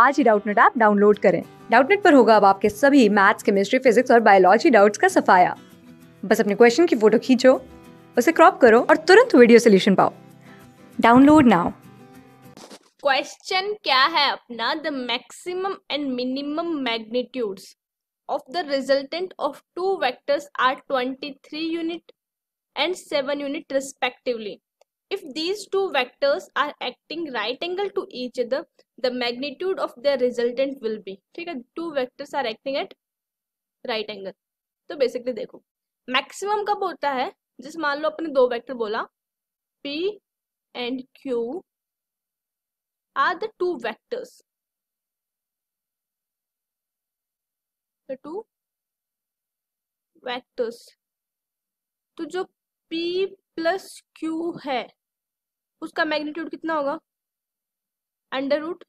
आज ही Doubtnut app download करें डाउटनेट पर होगा अब आपके सभी मैथ्स केमिस्ट्री फिजिक्स और बायोलॉजी डाउट्स का सफाया बस अपने क्वेश्चन की फोटो खींचो उसे क्रॉप करो और तुरंत वीडियो सोल्यूशन पाओ डाउनलोड नाउ क्वेश्चन क्या है अपना the maximum and minimum magnitudes of the resultant of two vectors are 23 unit and 7 unit respectively If these two vectors are acting right angle to each other, the magnitude of their resultant will be ठीक है two vectors are acting at right angle. so basically dekho maximum kab hota hai jis maan lo apne do vector bola P and Q are the two vectors. The two vectors. to jo P plus Q है उसका magnitude कितना होगा under root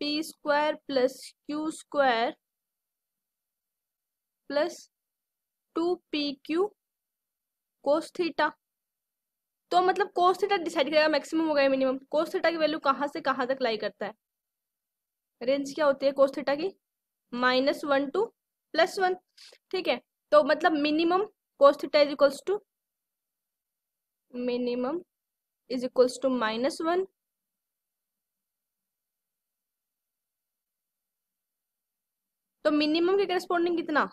P square plus Q square plus two P Q cos theta तो मतलब cos theta decide करेगा maximum होगा या minimum cos theta की वैल्यू कहाँ से कहाँ तक लाई करता है रेंज क्या होती है कोस थीटा की minus one to plus one ठीक है तो मतलब minimum cos theta is equals to minimum is equals to minus 1 तो मिनिमम के करस्पॉन्डिंग कितना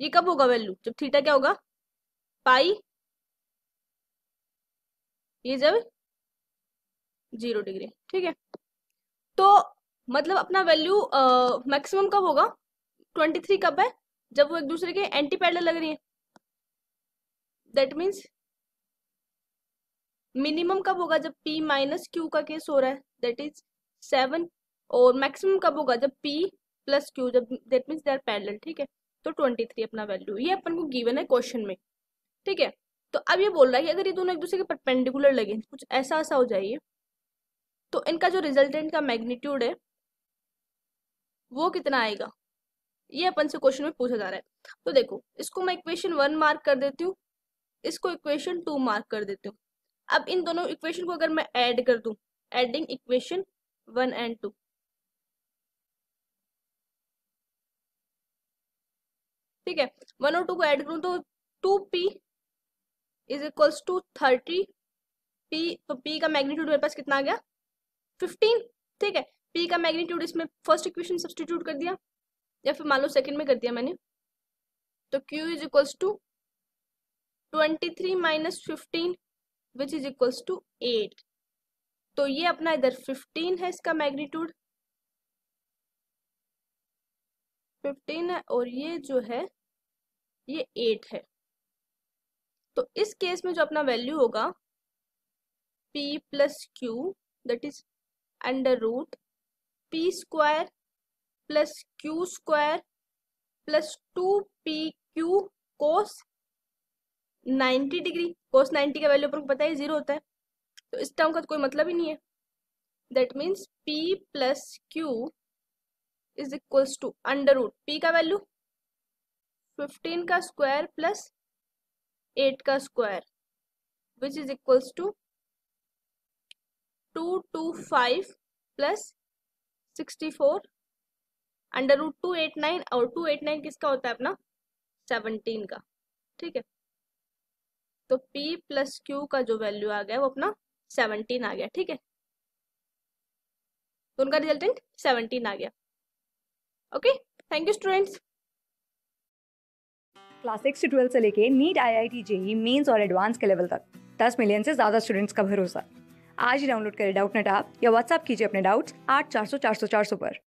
ये कब होगा वैल्यू जब थीटा क्या होगा पाई ये जब जीरो डिग्री ठीक है तो मतलब अपना वैल्यू मैक्सिमम कब होगा ट्वेंटी थ्री कब है जब वो एक दूसरे के एंटी पैडल लग रही है दैट मीन्स मिनिमम कब होगा जब पी माइनस क्यू का केस हो रहा है दैट इज सेवन और मैक्सिमम कब होगा जब पी प्लस क्यू जब दैट मीन्स देर पैरल ठीक है तो ट्वेंटी थ्री अपना वैल्यू ये अपन को गिवन है क्वेश्चन में ठीक है तो अब ये बोल रहा है कि अगर ये दोनों एक दूसरे के परपेंडिकुलर लगे कुछ ऐसा ऐसा हो जाइए तो इनका जो रिजल्टेंट का मैग्नीट्यूड है वो कितना आएगा ये अपन से क्वेश्चन में पूछा जा रहा है तो देखो इसको मैं इक्वेशन वन मार्क कर देती हूँ इसको इक्वेशन टू मार्क कर देती हूँ अब इन दोनों इक्वेशन को अगर मैं ऐड कर दूं adding equation one and two ठीक है वन और टू को ऐड करूं तो two P is equals to thirty P तो पी का मैग्नीट्यूड मेरे पास कितना आ गया फिफ्टीन ठीक है पी का मैग्नीट्यूड इसमें फर्स्ट इक्वेशन सब्सटीट्यूट कर दिया या फिर मान लो सेकेंड में कर दिया मैंने तो Q is equals to twenty three minus fifteen which is equals to eight तो ये अपना इधर फिफ्टीन है इसका मैग्नीट्यूड फिफ्टीन है और ये जो है ये एट है तो इस केस में जो अपना वैल्यू होगा P plus Q that is under root P square plus Q square plus two P Q cos ninety degree cos ninety का वैल्यू अपन को पता है जीरो होता है तो इस टर्म का तो कोई मतलब ही नहीं है that means P plus Q is equals to under root P का वैल्यू फिफ्टीन का स्क्वायर प्लस एट का square which is equals to two two five plus sixty four under root two eight nine और two eight nine किसका होता है अपना seventeen का ठीक है तो p प्लस क्यू का जो वैल्यू आ गया वो अपना सेवनटीन आ गया ठीक है तो उनका रिजल्टेंट सेवनटीन आ गया okay thank you students class six से ट्वेल्थ से लेके NEET I I T JEE mains और एडवांस के लेवल तक दस मिलियन से ज़्यादा स्टूडेंट्स का भरोसा आज ही डाउनलोड करें डाउट नेट आप या व्हाट्सअप कीजिए अपने डाउट्स आठ चार सौ चार सौ चार सौ पर